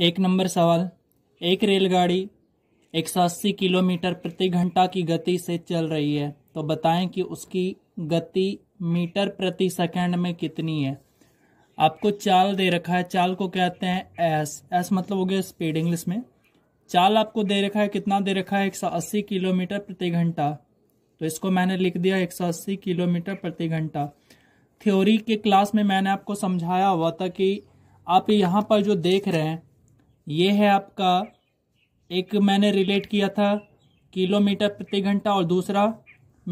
एक नंबर सवाल एक रेलगाड़ी 180 किलोमीटर प्रति घंटा की गति से चल रही है तो बताएं कि उसकी गति मीटर प्रति सेकंड में कितनी है आपको चाल दे रखा है चाल को कहते हैं एस एस मतलब हो गया स्पीड इंग्लिश में चाल आपको दे रखा है कितना दे रखा है 180 किलोमीटर प्रति घंटा तो इसको मैंने लिख दिया 180 किलोमीटर प्रति घंटा थ्योरी के क्लास में मैंने आपको समझाया हुआ था कि आप यहाँ पर जो देख रहे हैं ये है आपका एक मैंने रिलेट किया था किलोमीटर प्रति घंटा और दूसरा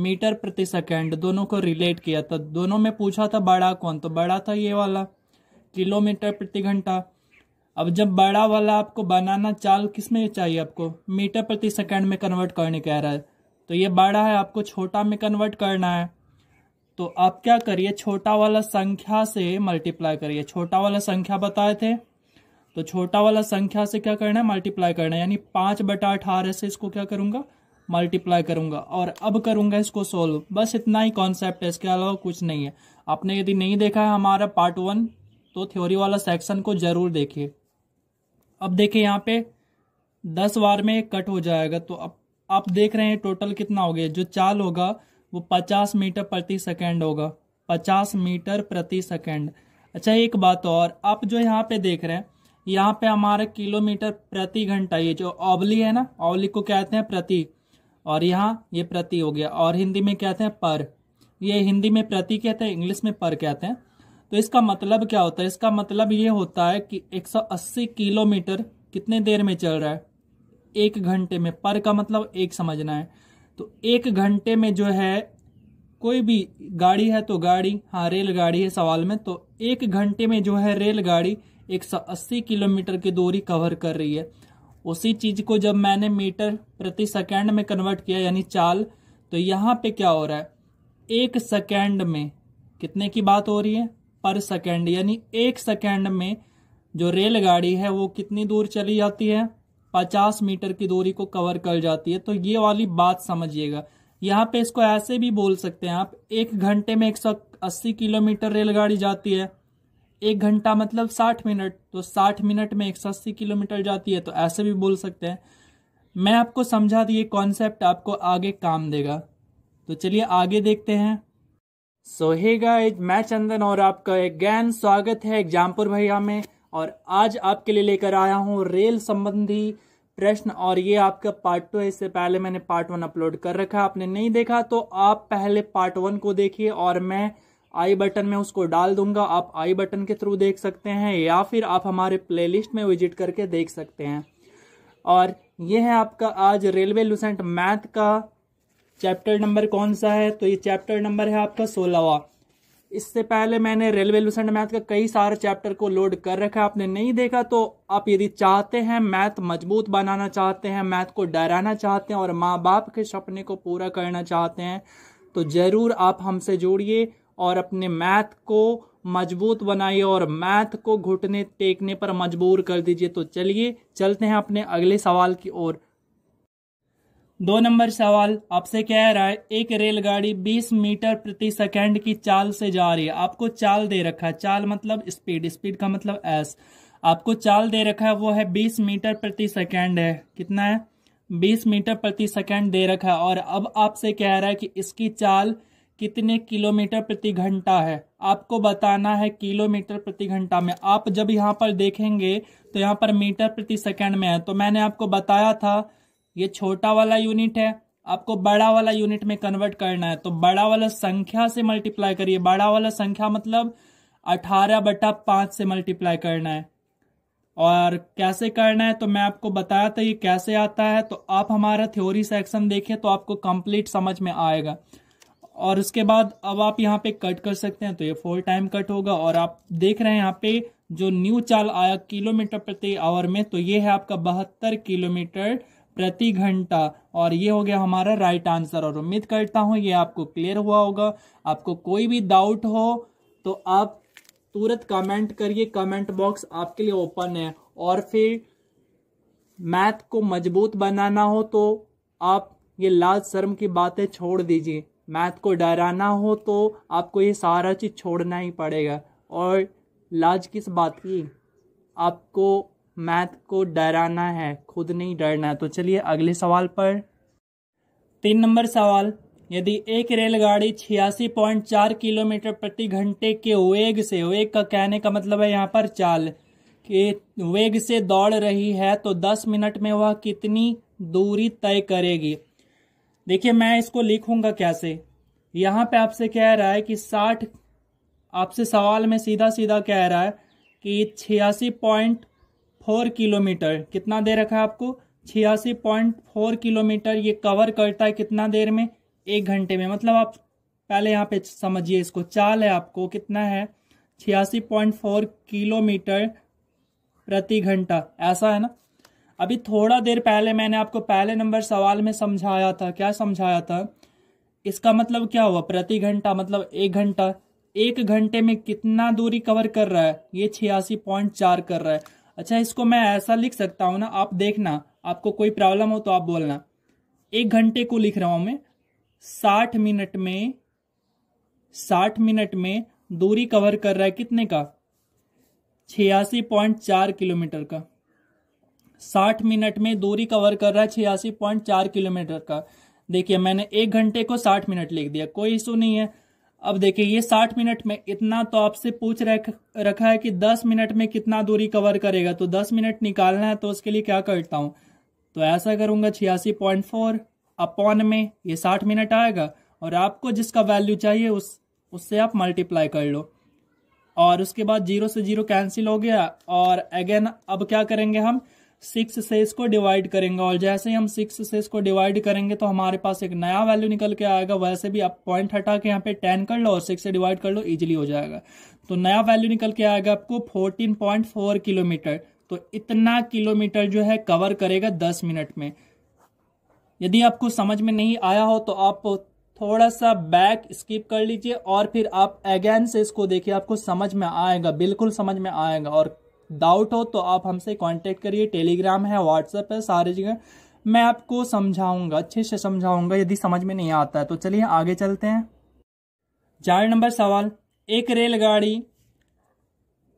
मीटर प्रति सेकंड दोनों को रिलेट किया था दोनों में पूछा था बड़ा कौन तो बड़ा था ये वाला किलोमीटर प्रति घंटा अब जब बड़ा वाला आपको बनाना चाल किस में चाहिए आपको मीटर प्रति सेकंड में कन्वर्ट करने कह रहा है तो ये बड़ा है आपको छोटा में कन्वर्ट करना है तो आप क्या करिए छोटा वाला संख्या से मल्टीप्लाई करिए छोटा वाला संख्या बताए थे तो छोटा वाला संख्या से क्या करना है मल्टीप्लाई करना है यानी पांच बटा अठारह से इसको क्या करूंगा मल्टीप्लाई करूंगा और अब करूंगा इसको सोल्व बस इतना ही कॉन्सेप्ट है इसके अलावा कुछ नहीं है आपने यदि नहीं देखा है हमारा पार्ट वन तो थ्योरी वाला सेक्शन को जरूर देखिए अब देखिए यहाँ पे दस बार में कट हो जाएगा तो अब आप देख रहे हैं टोटल कितना हो गया जो चाल होगा वो पचास मीटर प्रति सेकेंड होगा पचास मीटर प्रति सेकेंड अच्छा एक बात और आप जो यहाँ पे देख रहे हैं यहाँ पे हमारे किलोमीटर प्रति घंटा ये जो ओवली है ना ओवली को कहते हैं प्रति और यहाँ ये प्रति हो गया और हिंदी में कहते हैं पर ये हिंदी में प्रति कहते हैं इंग्लिश में पर कहते हैं तो इसका मतलब क्या होता है इसका मतलब ये होता है कि 180 किलोमीटर कितने देर में चल रहा है एक घंटे में पर का मतलब एक समझना है तो एक घंटे में जो है कोई भी गाड़ी है तो गाड़ी हाँ रेलगाड़ी है सवाल में तो एक घंटे में जो है रेलगाड़ी 180 किलोमीटर की दूरी कवर कर रही है उसी चीज को जब मैंने मीटर प्रति सेकेंड में कन्वर्ट किया यानी चाल तो यहाँ पे क्या हो रहा है एक सेकेंड में कितने की बात हो रही है पर सेकेंड यानी एक सेकेंड में जो रेलगाड़ी है वो कितनी दूर चली जाती है पचास मीटर की दूरी को कवर कर जाती है तो ये वाली बात समझिएगा यहाँ पे इसको ऐसे भी बोल सकते हैं आप एक घंटे में अस्सी किलोमीटर रेलगाड़ी जाती है एक घंटा मतलब साठ मिनट तो साठ मिनट में एक सौ अस्सी किलोमीटर जाती है तो ऐसे भी बोल सकते हैं मैं आपको समझा दी ये कॉन्सेप्ट आपको आगे काम देगा तो चलिए आगे देखते हैं सो हे गाइज मैं चंदन और आपका गैन स्वागत है एग्जामपुर भैया में और आज आपके लिए लेकर आया हूँ रेल संबंधी प्रश्न और ये आपका पार्ट टू है इससे पहले मैंने पार्ट वन अपलोड कर रखा है आपने नहीं देखा तो आप पहले पार्ट वन को देखिए और मैं आई बटन में उसको डाल दूंगा आप आई बटन के थ्रू देख सकते हैं या फिर आप हमारे प्लेलिस्ट में विजिट करके देख सकते हैं और ये है आपका आज रेलवे लुसेंट मैथ का चैप्टर नंबर कौन सा है तो ये चैप्टर नंबर है आपका सोलहवा इससे पहले मैंने रेलवे लुसेंट मैथ का कई सारे चैप्टर को लोड कर रखा है आपने नहीं देखा तो आप यदि चाहते हैं मैथ मजबूत बनाना चाहते हैं मैथ को डराना चाहते हैं और माँ बाप के सपने को पूरा करना चाहते हैं तो ज़रूर आप हमसे जोड़िए और अपने मैथ को मजबूत बनाइए और मैथ को घुटने टेकने पर मजबूर कर दीजिए तो चलिए चलते हैं अपने अगले सवाल की ओर दो नंबर सवाल आपसे कह रहा है एक रेलगाड़ी 20 मीटर प्रति सेकंड की चाल से जा रही है आपको चाल दे रखा है चाल मतलब स्पीड स्पीड का मतलब एस आपको चाल दे रखा है वो है बीस मीटर प्रति सेकंड है कितना है बीस मीटर प्रति सेकंड दे रखा है और अब आपसे कह रहा है कि इसकी चाल कितने किलोमीटर प्रति घंटा है आपको बताना है किलोमीटर प्रति घंटा में आप जब यहाँ पर देखेंगे तो यहाँ पर मीटर प्रति सेकंड में है तो मैंने आपको बताया था ये छोटा वाला यूनिट है आपको बड़ा वाला यूनिट में कन्वर्ट करना है तो बड़ा वाला संख्या से मल्टीप्लाई करिए बड़ा वाला संख्या मतलब अठारह बटा पांच से मल्टीप्लाई करना है और कैसे करना है तो मैं आपको बताया था ये कैसे आता है तो आप हमारा थ्योरी सेक्शन देखें तो आपको कंप्लीट समझ में आएगा और उसके बाद अब आप यहाँ पे कट कर सकते हैं तो ये फोर टाइम कट होगा और आप देख रहे हैं यहाँ पे जो न्यू चाल आया किलोमीटर प्रति आवर में तो ये है आपका बहत्तर किलोमीटर प्रति घंटा और ये हो गया हमारा राइट आंसर और उम्मीद करता हूँ ये आपको क्लियर हुआ होगा आपको कोई भी डाउट हो तो आप तुरंत कमेंट करिए कमेंट बॉक्स आपके लिए ओपन है और फिर मैथ को मजबूत बनाना हो तो आप ये लाल शर्म की बातें छोड़ दीजिए मैथ को डराना हो तो आपको ये सारा चीज़ छोड़ना ही पड़ेगा और लाज किस बात की आपको मैथ को डराना है खुद नहीं डरना तो चलिए अगले सवाल पर तीन नंबर सवाल यदि एक रेलगाड़ी छियासी पॉइंट चार किलोमीटर प्रति घंटे के वेग से वेग का कहने का मतलब है यहाँ पर चाल के वेग से दौड़ रही है तो दस मिनट में वह कितनी दूरी तय करेगी देखिए मैं इसको लिखूंगा कैसे यहाँ पे आपसे कह रहा है कि साठ आपसे सवाल में सीधा सीधा कह रहा है कि छियासी पॉइंट फोर किलोमीटर कितना दे रखा है आपको छियासी पॉइंट फोर किलोमीटर ये कवर करता है कितना देर में एक घंटे में मतलब आप पहले यहाँ पे समझिए इसको चाल है आपको कितना है छियासी पॉइंट फोर किलोमीटर प्रति घंटा ऐसा है ना अभी थोड़ा देर पहले मैंने आपको पहले नंबर सवाल में समझाया था क्या समझाया था इसका मतलब क्या हुआ प्रति घंटा मतलब एक घंटा एक घंटे में कितना दूरी कवर कर रहा है ये छियासी पॉइंट चार कर रहा है अच्छा इसको मैं ऐसा लिख सकता हूँ ना आप देखना आपको कोई प्रॉब्लम हो तो आप बोलना एक घंटे को लिख रहा हूं मैं साठ मिनट में साठ मिनट में दूरी कवर कर रहा है कितने का छियासी पॉइंट चार किलोमीटर का साठ मिनट में दूरी कवर कर रहा है छियासी पॉइंट चार किलोमीटर का देखिए मैंने एक घंटे को साठ मिनट लिख दिया कोई इशू नहीं है अब देखिए ये साठ मिनट में इतना तो आपसे पूछ रख, रखा है कि दस मिनट में कितना दूरी कवर करेगा तो दस मिनट निकालना है तो उसके लिए क्या करता हूँ तो ऐसा करूंगा छियासी पॉइंट फोर अपॉन में ये साठ मिनट आएगा और आपको जिसका वैल्यू चाहिए उस उससे आप मल्टीप्लाई कर लो और उसके बाद जीरो से जीरो कैंसिल हो गया और अगेन अब क्या करेंगे हम सिक्स से इसको डिवाइड करेंगे और जैसे ही हम सिक्स से इसको डिवाइड करेंगे तो हमारे पास एक नया वैल्यू निकल के आएगा वैसे भी आप पॉइंट हटा के यहाँ पे टेन कर लो और सिक्स से डिवाइड कर लो इजिली हो जाएगा तो नया वैल्यू निकल के आएगा आपको फोर्टीन पॉइंट फोर किलोमीटर तो इतना किलोमीटर जो है कवर करेगा दस मिनट में यदि आपको समझ में नहीं आया हो तो आप थोड़ा सा बैक स्किप कर लीजिए और फिर आप अगेन से इसको देखिए आपको समझ में आएगा बिल्कुल समझ में आएगा और डाउट हो तो आप हमसे कांटेक्ट करिए टेलीग्राम है व्हाट्सएप है सारी जगह मैं आपको समझाऊंगा अच्छे से समझाऊंगा यदि समझ में नहीं आता है तो चलिए आगे चलते हैं चार नंबर सवाल एक रेलगाड़ी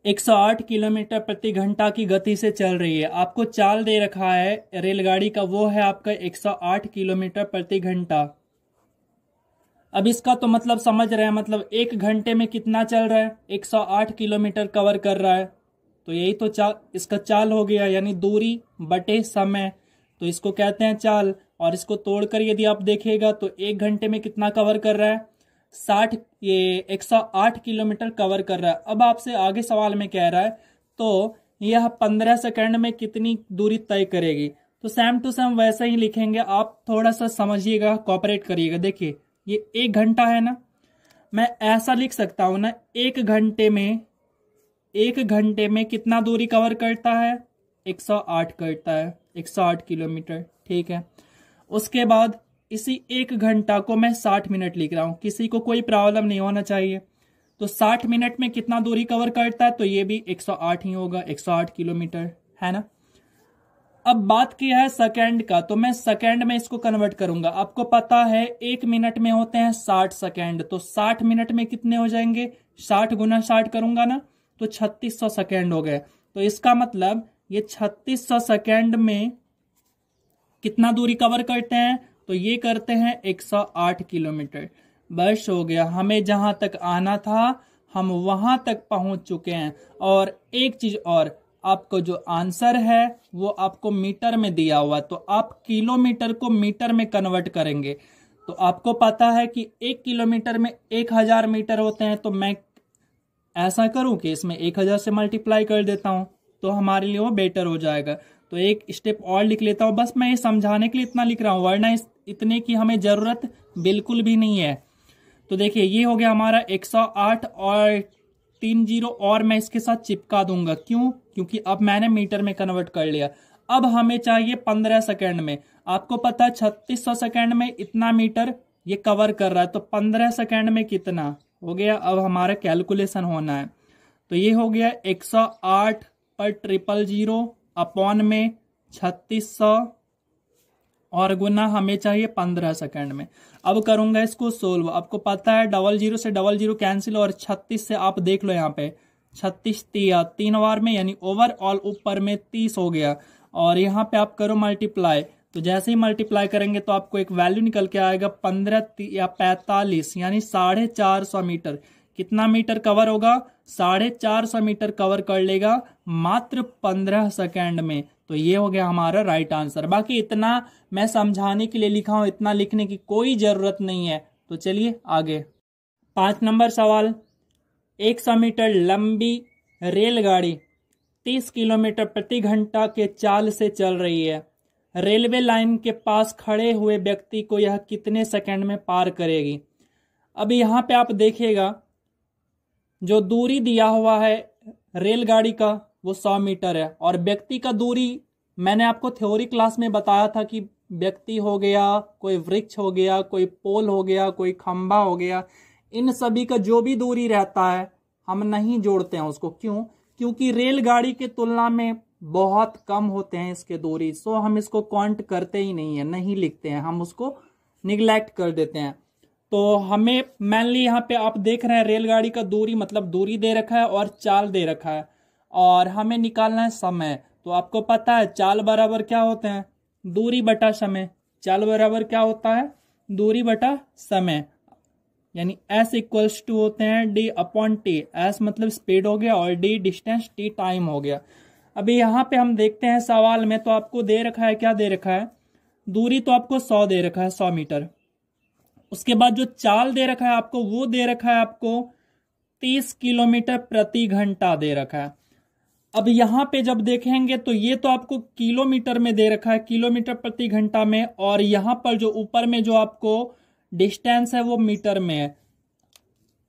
108 किलोमीटर प्रति घंटा की गति से चल रही है आपको चाल दे रखा है रेलगाड़ी का वो है आपका 108 किलोमीटर प्रति घंटा अब इसका तो मतलब समझ रहे हैं मतलब एक घंटे में कितना चल रहा है 108 किलोमीटर कवर कर रहा है तो यही तो चाल इसका चाल हो गया यानी दूरी बटे समय तो इसको कहते हैं चाल और इसको तोड़कर यदि आप देखेगा तो एक घंटे में कितना कवर कर रहा है साठ ये एक सौ आठ किलोमीटर कवर कर रहा है अब आपसे आगे सवाल में कह रहा है तो यह पंद्रह सेकंड में कितनी दूरी तय करेगी तो सेम टू सेम वैसे ही लिखेंगे आप थोड़ा सा समझिएगा कॉपरेट करिएगा देखिए ये एक घंटा है ना मैं ऐसा लिख सकता हूं ना एक घंटे में एक घंटे में कितना दूरी कवर करता है 108 करता है 108 किलोमीटर ठीक है उसके बाद इसी एक घंटा को मैं 60 मिनट लिख रहा हूं किसी को कोई प्रॉब्लम नहीं होना चाहिए तो 60 मिनट में कितना दूरी कवर करता है तो ये भी 108 ही होगा 108 किलोमीटर है ना अब बात किया है सेकेंड का तो मैं सेकेंड में इसको कन्वर्ट करूंगा आपको पता है एक मिनट में होते हैं 60 सेकेंड तो 60 मिनट में कितने हो जाएंगे 60 गुना 60 करूंगा ना तो 3600 सेकेंड हो गए तो इसका मतलब ये 3600 सेकेंड में कितना दूरी कवर करते हैं तो ये करते हैं 108 किलोमीटर बस हो गया हमें जहां तक आना था हम वहां तक पहुंच चुके हैं और एक चीज और आपको जो आंसर है वो आपको मीटर में दिया हुआ तो आप किलोमीटर को मीटर में कन्वर्ट करेंगे तो आपको पता है कि एक किलोमीटर में एक हजार मीटर होते हैं तो मैं ऐसा करूं कि इसमें एक हज़ार से मल्टीप्लाई कर देता हूं तो हमारे लिए वो बेटर हो जाएगा तो एक स्टेप और लिख लेता हूँ बस मैं ये समझाने के लिए इतना लिख रहा हूं वरना इस इतने की हमें ज़रूरत बिल्कुल भी नहीं है तो देखिए ये हो गया हमारा 108 और तीन जीरो और मैं इसके साथ चिपका दूंगा क्यों क्योंकि अब मैंने मीटर में कन्वर्ट कर लिया अब हमें चाहिए पंद्रह सेकेंड में आपको पता है छत्तीस सौ सेकेंड में इतना मीटर ये कवर कर रहा है तो पंद्रह सेकेंड में कितना हो गया अब हमारा कैलकुलेशन होना है तो ये हो गया 108 पर ट्रिपल जीरो अपॉन में 3600 और गुना हमें चाहिए 15 सेकंड में अब करूंगा इसको सोल्व आपको पता है डबल जीरो से डबल जीरो कैंसिल और 36 से आप देख लो यहाँ पे 36 तिया तीन बार में यानी ओवरऑल ऊपर में 30 हो गया और यहाँ पे आप करो मल्टीप्लाई तो जैसे ही मल्टीप्लाई करेंगे तो आपको एक वैल्यू निकल के आएगा पंद्रह या पैंतालीस यानी साढ़े चार सौ मीटर कितना मीटर कवर होगा साढ़े चार सौ मीटर कवर कर लेगा मात्र पंद्रह सेकेंड में तो ये हो गया हमारा राइट आंसर बाकी इतना मैं समझाने के लिए लिखा हूं इतना लिखने की कोई जरूरत नहीं है तो चलिए आगे पांच नंबर सवाल एक सौ मीटर लंबी रेलगाड़ी तीस किलोमीटर प्रति घंटा के चाल से चल रही है रेलवे लाइन के पास खड़े हुए व्यक्ति को यह कितने सेकंड में पार करेगी अब यहाँ पे आप देखिएगा जो दूरी दिया हुआ है रेलगाड़ी का वो सौ मीटर है और व्यक्ति का दूरी मैंने आपको थ्योरी क्लास में बताया था कि व्यक्ति हो गया कोई वृक्ष हो गया कोई पोल हो गया कोई खंभा हो गया इन सभी का जो भी दूरी रहता है हम नहीं जोड़ते हैं उसको क्यों क्योंकि रेलगाड़ी के तुलना में बहुत कम होते हैं इसके दूरी सो हम इसको काउंट करते ही नहीं है नहीं लिखते हैं हम उसको निगलेक्ट कर देते हैं तो हमें मेनली यहाँ पे आप देख रहे हैं रेलगाड़ी का दूरी मतलब दूरी दे रखा है और चाल दे रखा है और हमें निकालना है समय तो आपको पता है चाल बराबर क्या होते हैं दूरी बटा समय चाल बराबर क्या होता है दूरी बटा समय यानी एस इक्वल्स टू होते हैं डी अपॉन टी एस मतलब स्पीड हो गया और डी डिस्टेंस टी टाइम हो गया अभी यहाँ पे हम देखते हैं सवाल में तो आपको दे रखा है क्या दे रखा है दूरी तो आपको सौ दे रखा है सौ मीटर उसके बाद जो चाल दे रखा है आपको वो दे रखा है आपको तीस किलोमीटर प्रति घंटा दे रखा है अब यहाँ पे जब देखेंगे तो ये तो आपको किलोमीटर में दे रखा है किलोमीटर प्रति घंटा में और यहाँ पर जो ऊपर में जो आपको डिस्टेंस है वो मीटर में है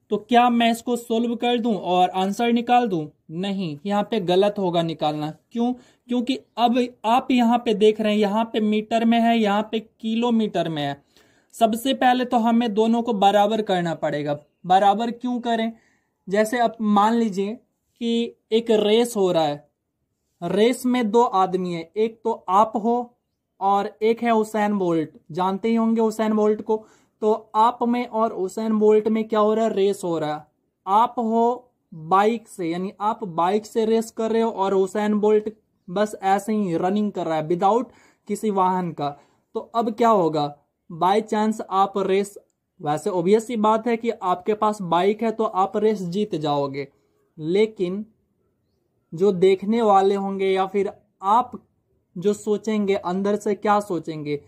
तो क्या मैं इसको सोल्व कर दूं और आंसर निकाल दूं नहीं यहाँ पे गलत होगा निकालना क्यों क्योंकि अब आप यहाँ पे देख रहे हैं यहाँ पे मीटर में है यहाँ पे किलोमीटर में है सबसे पहले तो हमें दोनों को बराबर करना पड़ेगा बराबर क्यों करें जैसे आप मान लीजिए कि एक रेस हो रहा है रेस में दो आदमी है एक तो आप हो और एक है हुसैन बोल्ट जानते ही होंगे हुसैन बोल्ट को तो आप में और उसेन बोल्ट में क्या हो रहा है रेस हो रहा है आप हो बाइक से यानी आप बाइक से रेस कर रहे हो और हुसैन बोल्ट बस ऐसे ही रनिंग कर रहा है विदाउट किसी वाहन का तो अब क्या होगा बाय चांस आप रेस वैसे ओबियस ही बात है कि आपके पास बाइक है तो आप रेस जीत जाओगे लेकिन जो देखने वाले होंगे या फिर आप जो सोचेंगे अंदर से क्या सोचेंगे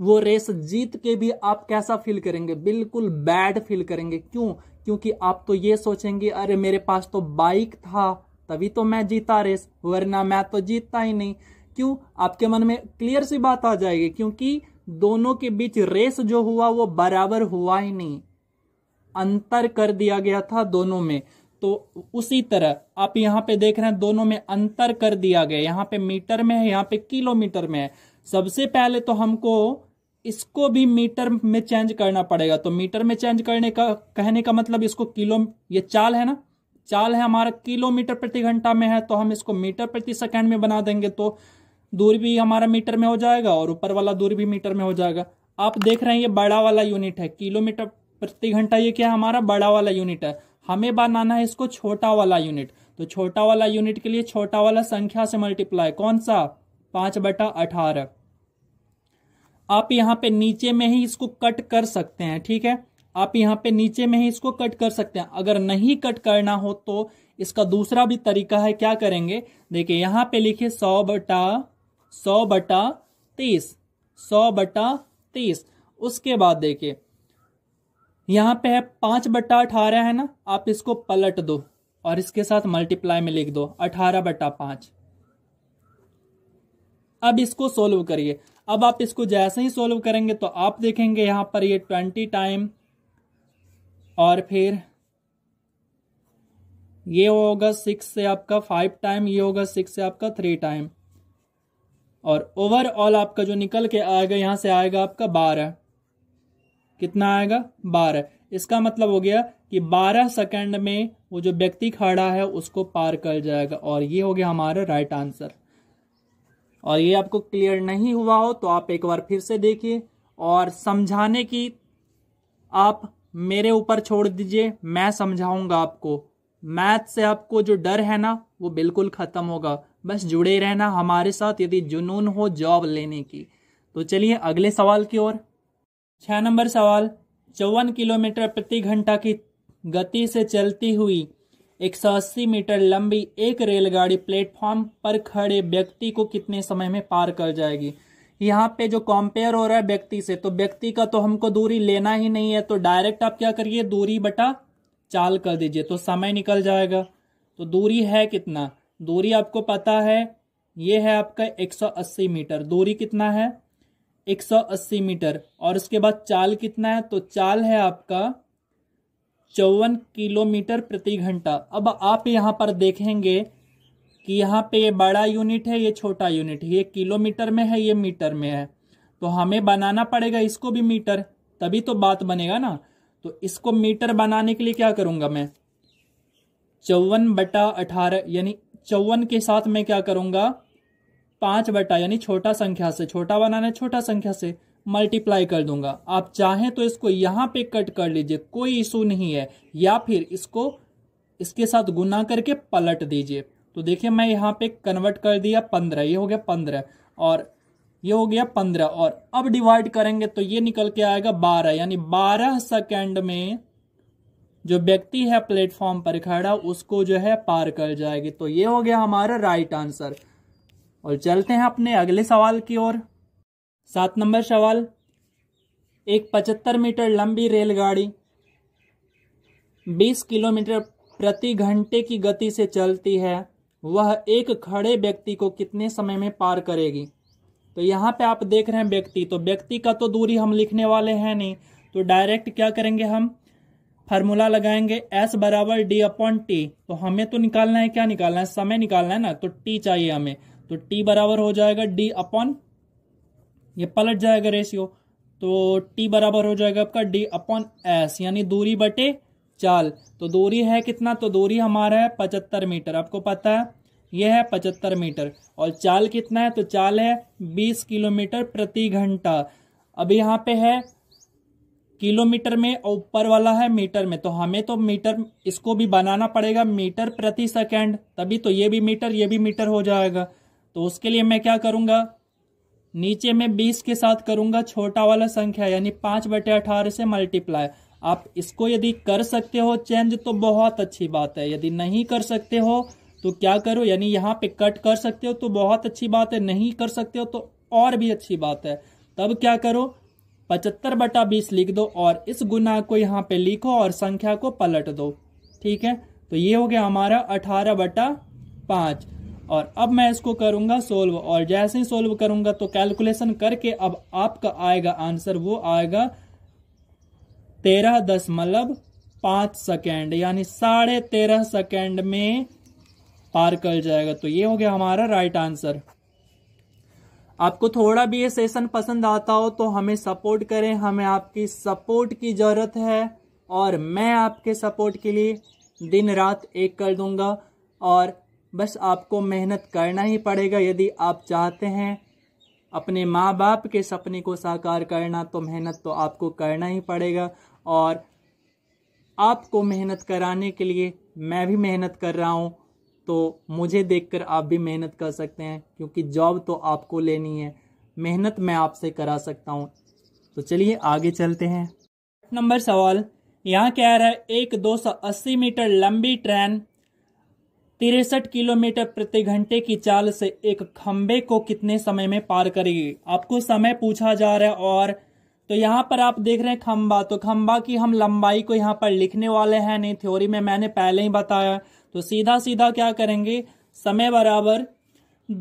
वो रेस जीत के भी आप कैसा फील करेंगे बिल्कुल बैड फील करेंगे क्यों क्योंकि आप तो ये सोचेंगे अरे मेरे पास तो बाइक था तभी तो मैं जीता रेस वरना मैं तो जीतता ही नहीं क्यों आपके मन में क्लियर सी बात आ जाएगी क्योंकि दोनों के बीच रेस जो हुआ वो बराबर हुआ ही नहीं अंतर कर दिया गया था दोनों में तो उसी तरह आप यहां पे देख रहे हैं दोनों में अंतर कर दिया गया यहाँ पे मीटर में है यहाँ पे किलोमीटर में है सबसे पहले तो हमको इसको भी मीटर में चेंज करना पड़ेगा तो मीटर में चेंज करने का कहने का मतलब इसको किलो ये चाल है ना चाल है हमारा किलोमीटर प्रति घंटा में है तो हम इसको मीटर प्रति सेकंड में बना देंगे तो दूरी भी हमारा मीटर में हो जाएगा और ऊपर वाला दूरी भी मीटर में हो जाएगा आप देख रहे हैं ये बड़ा वाला यूनिट है किलोमीटर प्रति घंटा ये क्या है हमारा बड़ा वाला यूनिट है हमें बनाना है इसको छोटा वाला यूनिट तो छोटा वाला यूनिट के लिए छोटा वाला संख्या से मल्टीप्लाई कौन सा पांच बटा अठारह आप यहाँ पे नीचे में ही इसको कट कर सकते हैं ठीक है आप यहाँ पे नीचे में ही इसको कट कर सकते हैं अगर नहीं कट करना हो तो इसका दूसरा भी तरीका है क्या करेंगे देखिए यहाँ पे लिखिए सौ बटा सौ बटा तीस सौ बटा तीस उसके बाद देखिए यहाँ पे है पांच बटा अठारह है ना आप इसको पलट दो और इसके साथ मल्टीप्लाई में लिख दो अठारह बटा पांच अब इसको सोल्व करिए अब आप इसको जैसे ही सोल्व करेंगे तो आप देखेंगे यहां पर ये ट्वेंटी टाइम और फिर ये होगा सिक्स से आपका फाइव टाइम ये होगा सिक्स से आपका थ्री टाइम और ओवरऑल आपका जो निकल के आएगा यहां से आएगा आपका बारह कितना आएगा बारह इसका मतलब हो गया कि बारह सेकंड में वो जो व्यक्ति खड़ा है उसको पार कर जाएगा और ये हो गया हमारा राइट आंसर और ये आपको क्लियर नहीं हुआ हो तो आप एक बार फिर से देखिए और समझाने की आप मेरे ऊपर छोड़ दीजिए मैं समझाऊंगा आपको मैथ से आपको जो डर है ना वो बिल्कुल ख़त्म होगा बस जुड़े रहना हमारे साथ यदि जुनून हो जॉब लेने की तो चलिए अगले सवाल की ओर छह नंबर सवाल चौवन किलोमीटर प्रति घंटा की गति से चलती हुई 180 मीटर लंबी एक रेलगाड़ी प्लेटफॉर्म पर खड़े व्यक्ति को कितने समय में पार कर जाएगी यहाँ पे जो कॉम्पेयर हो रहा है व्यक्ति से तो व्यक्ति का तो हमको दूरी लेना ही नहीं है तो डायरेक्ट आप क्या करिए दूरी बटा चाल कर दीजिए तो समय निकल जाएगा तो दूरी है कितना दूरी आपको पता है ये है आपका 180 मीटर दूरी कितना है 180 मीटर और उसके बाद चाल कितना है तो चाल है आपका चौवन किलोमीटर प्रति घंटा अब आप यहाँ पर देखेंगे कि यहाँ पे ये बड़ा यूनिट है ये छोटा यूनिट है ये किलोमीटर में है ये मीटर में है तो हमें बनाना पड़ेगा इसको भी मीटर तभी तो बात बनेगा ना तो इसको मीटर बनाने के लिए क्या करूँगा मैं चौवन बटा अठारह यानी चौवन के साथ मैं क्या करूँगा पाँच बटा यानी छोटा संख्या से छोटा बनाना है छोटा संख्या से मल्टीप्लाई कर दूंगा आप चाहें तो इसको यहां पे कट कर लीजिए कोई इशू नहीं है या फिर इसको इसके साथ गुना करके पलट दीजिए तो देखिए मैं यहां पे कन्वर्ट कर दिया पंद्रह ये हो गया पंद्रह और ये हो गया पंद्रह और अब डिवाइड करेंगे तो ये निकल के आएगा बारह यानी बारह सेकेंड में जो व्यक्ति है प्लेटफॉर्म पर खड़ा उसको जो है पार कर जाएगी तो ये हो गया हमारा राइट आंसर और चलते हैं अपने अगले सवाल की ओर सात नंबर सवाल एक पचहत्तर मीटर लंबी रेलगाड़ी बीस किलोमीटर प्रति घंटे की गति से चलती है वह एक खड़े व्यक्ति को कितने समय में पार करेगी तो यहाँ पे आप देख रहे हैं व्यक्ति तो व्यक्ति का तो दूरी हम लिखने वाले हैं नहीं तो डायरेक्ट क्या करेंगे हम फार्मूला लगाएंगे एस बराबर डी अपॉन टी तो हमें तो निकालना है क्या निकालना है समय निकालना है ना तो टी चाहिए हमें तो टी बराबर हो जाएगा डी अपॉन ये पलट जाएगा रेशियो तो टी बराबर हो जाएगा आपका डी अपॉन एस यानी दूरी बटे चाल तो दूरी है कितना तो दूरी हमारा है पचहत्तर मीटर आपको पता है यह है पचहत्तर मीटर और चाल कितना है तो चाल है बीस किलोमीटर प्रति घंटा अब यहाँ पे है किलोमीटर में और ऊपर वाला है मीटर में तो हमें तो मीटर इसको भी बनाना पड़ेगा मीटर प्रति सेकेंड तभी तो ये भी मीटर ये भी मीटर हो जाएगा तो उसके लिए मैं क्या करूँगा नीचे मैं 20 के साथ करूंगा छोटा वाला संख्या यानी पांच बटे अठारह से मल्टीप्लाई आप इसको यदि कर सकते हो चेंज तो बहुत अच्छी बात है यदि नहीं कर सकते हो तो क्या करो यानी यहाँ पे कट कर सकते हो तो बहुत अच्छी बात है नहीं कर सकते हो तो और भी अच्छी बात है तब क्या करो पचहत्तर बटा बीस लिख दो और इस गुना को यहाँ पे लिखो और संख्या को पलट दो ठीक है तो ये हो गया हमारा अठारह बटा पांच और अब मैं इसको करूंगा सोल्व और जैसे ही सोल्व करूंगा तो कैलकुलेशन करके अब आपका आएगा आंसर वो आएगा तेरह दशमलव पांच सेकेंड यानी साढ़े तेरह सेकेंड में पार कर जाएगा तो ये हो गया हमारा राइट आंसर आपको थोड़ा भी ये सेशन पसंद आता हो तो हमें सपोर्ट करें हमें आपकी सपोर्ट की ज़रूरत है और मैं आपके सपोर्ट के लिए दिन रात एक कर दूंगा और बस आपको मेहनत करना ही पड़ेगा यदि आप चाहते हैं अपने माँ बाप के सपने को साकार करना तो मेहनत तो आपको करना ही पड़ेगा और आपको मेहनत कराने के लिए मैं भी मेहनत कर रहा हूँ तो मुझे देखकर आप भी मेहनत कर सकते हैं क्योंकि जॉब तो आपको लेनी है मेहनत मैं आपसे करा सकता हूँ तो चलिए आगे चलते हैं नंबर सवाल यहाँ कह रहा है एक 280 मीटर लंबी ट्रेन तिरसठ किलोमीटर प्रति घंटे की चाल से एक खंबे को कितने समय में पार करेगी आपको समय पूछा जा रहा है और तो यहाँ पर आप देख रहे हैं खंबा तो खंबा की हम लंबाई को यहाँ पर लिखने वाले हैं नहीं थ्योरी में मैंने पहले ही बताया तो सीधा सीधा क्या करेंगे समय बराबर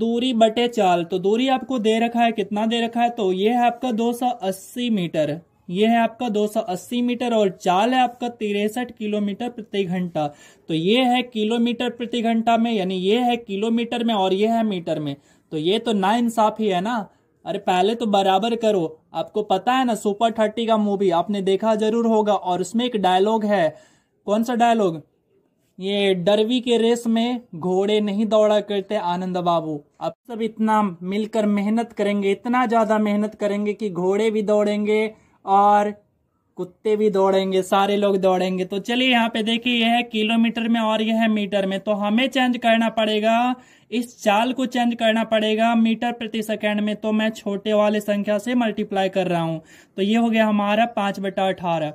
दूरी बटे चाल तो दूरी आपको दे रखा है कितना दे रखा है तो ये है आपका 280 मीटर ये है आपका 280 मीटर और चाल है आपका तिरसठ किलोमीटर प्रति घंटा तो ये है किलोमीटर प्रति घंटा में यानी ये है किलोमीटर में और ये है मीटर में तो ये तो ना इंसाफ ही है ना अरे पहले तो बराबर करो आपको पता है ना सुपर थर्टी का मूवी आपने देखा जरूर होगा और उसमें एक डायलॉग है कौन सा डायलॉग ये डरवी के रेस में घोड़े नहीं दौड़ा करते आनंद बाबू आप सब इतना मिलकर मेहनत करेंगे इतना ज्यादा मेहनत करेंगे कि घोड़े भी दौड़ेंगे और कुत्ते भी दौड़ेंगे सारे लोग दौड़ेंगे तो चलिए यहाँ पे देखिए यह है किलोमीटर में और यह है मीटर में तो हमें चेंज करना पड़ेगा इस चाल को चेंज करना पड़ेगा मीटर प्रति सेकंड में तो मैं छोटे वाले संख्या से मल्टीप्लाई कर रहा हूं तो ये हो गया हमारा पांच बटा अठारह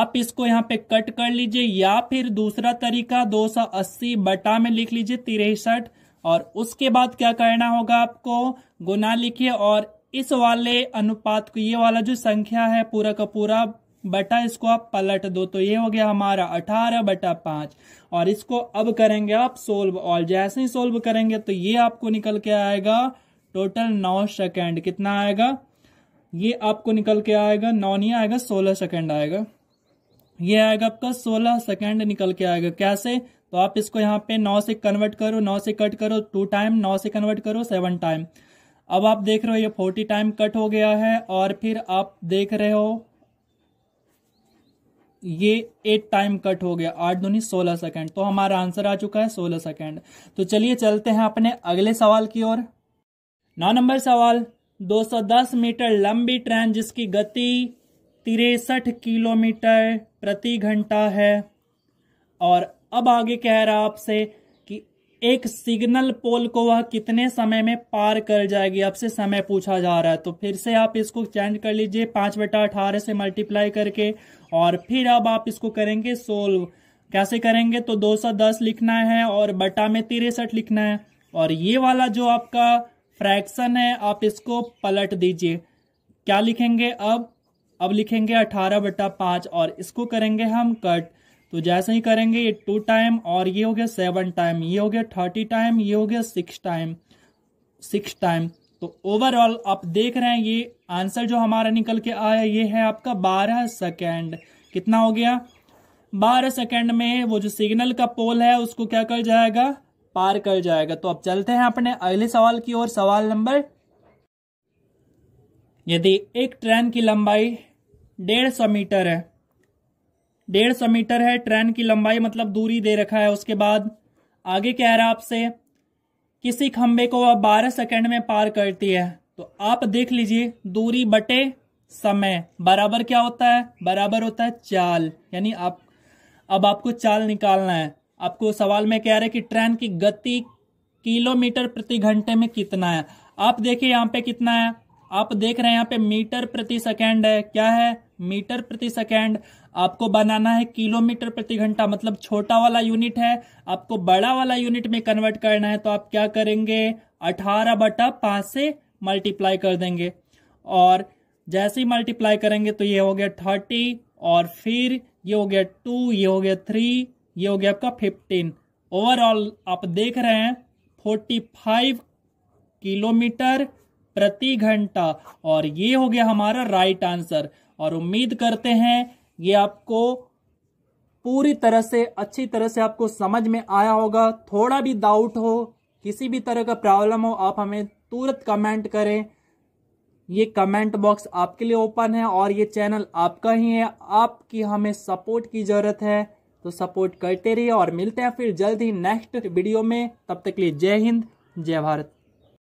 आप इसको यहाँ पे कट कर लीजिए या फिर दूसरा तरीका दो बटा में लिख लीजिए तिरसठ और उसके बाद क्या करना होगा आपको गुना लिखिए और इस वाले अनुपात को ये वाला जो संख्या है पूरा का पूरा बटा इसको आप पलट दो तो ये हो गया हमारा अठारह बटा पांच और इसको अब करेंगे आप सोल्व और जैसे ही सोल्व करेंगे तो ये आपको निकल के आएगा टोटल नौ सेकेंड कितना आएगा ये आपको निकल के आएगा नौ नहीं आएगा सोलह सेकेंड आएगा ये आएगा आपका सोलह सेकेंड निकल के आएगा कैसे तो आप इसको यहाँ पे नौ से कन्वर्ट करो नौ से कट करो टू टाइम नौ से कन्वर्ट करो सेवन टाइम अब आप देख रहे हो ये फोर्टी टाइम कट हो गया है और फिर आप देख रहे हो ये एट टाइम कट हो गया आठ दूनी सोलह सेकेंड तो हमारा आंसर आ चुका है सोलह सेकेंड तो चलिए चलते हैं अपने अगले सवाल की ओर नौ नंबर सवाल 210 मीटर लंबी ट्रेन जिसकी गति तिरसठ किलोमीटर प्रति घंटा है और अब आगे कह रहा आपसे एक सिग्नल पोल को वह कितने समय में पार कर जाएगी आपसे समय पूछा जा रहा है तो फिर से आप इसको चेंज कर लीजिए पांच बटा अठारह से मल्टीप्लाई करके और फिर अब आप इसको करेंगे सोल्व कैसे करेंगे तो दो सौ दस लिखना है और बटा में तिरसठ लिखना है और ये वाला जो आपका फ्रैक्शन है आप इसको पलट दीजिए क्या लिखेंगे अब अब लिखेंगे अठारह बटा पांच और इसको करेंगे हम कट तो जैसे ही करेंगे ये टू टाइम और ये हो गया सेवन टाइम ये हो गया थर्टी टाइम ये हो गया सिक्स टाइम सिक्स टाइम तो ओवरऑल आप देख रहे हैं ये आंसर जो हमारा निकल के आया ये है आपका बारह सेकेंड कितना हो गया बारह सेकेंड में वो जो सिग्नल का पोल है उसको क्या कर जाएगा पार कर जाएगा तो अब चलते हैं अपने अगले सवाल की ओर सवाल नंबर यदि एक ट्रेन की लंबाई डेढ़ सौ मीटर है डेढ़ सौ मीटर है ट्रेन की लंबाई मतलब दूरी दे रखा है उसके बाद आगे कह रहा है आपसे किसी खंबे को वह बारह सेकंड में पार करती है तो आप देख लीजिए दूरी बटे समय बराबर क्या होता है बराबर होता है चाल यानी आप अब आपको चाल निकालना है आपको सवाल में कह रहा है कि ट्रेन की गति किलोमीटर प्रति घंटे में कितना है आप देखिए यहाँ पे कितना है आप देख रहे हैं यहाँ पे मीटर प्रति सेकेंड है क्या है मीटर प्रति सेकेंड आपको बनाना है किलोमीटर प्रति घंटा मतलब छोटा वाला यूनिट है आपको बड़ा वाला यूनिट में कन्वर्ट करना है तो आप क्या करेंगे अठारह बटा पांच से मल्टीप्लाई कर देंगे और जैसे ही मल्टीप्लाई करेंगे तो ये हो गया थर्टी और फिर ये हो गया टू ये हो गया थ्री ये हो गया आपका फिफ्टीन ओवरऑल आप देख रहे हैं फोर्टी फाइव किलोमीटर प्रति घंटा और ये हो गया हमारा राइट आंसर और उम्मीद करते हैं ये आपको पूरी तरह से अच्छी तरह से आपको समझ में आया होगा थोड़ा भी डाउट हो किसी भी तरह का प्रॉब्लम हो आप हमें तुरंत कमेंट करें ये कमेंट बॉक्स आपके लिए ओपन है और ये चैनल आपका ही है आपकी हमें सपोर्ट की ज़रूरत है तो सपोर्ट करते रहिए और मिलते हैं फिर जल्द ही नेक्स्ट वीडियो में तब तक के लिए जय हिंद जय भारत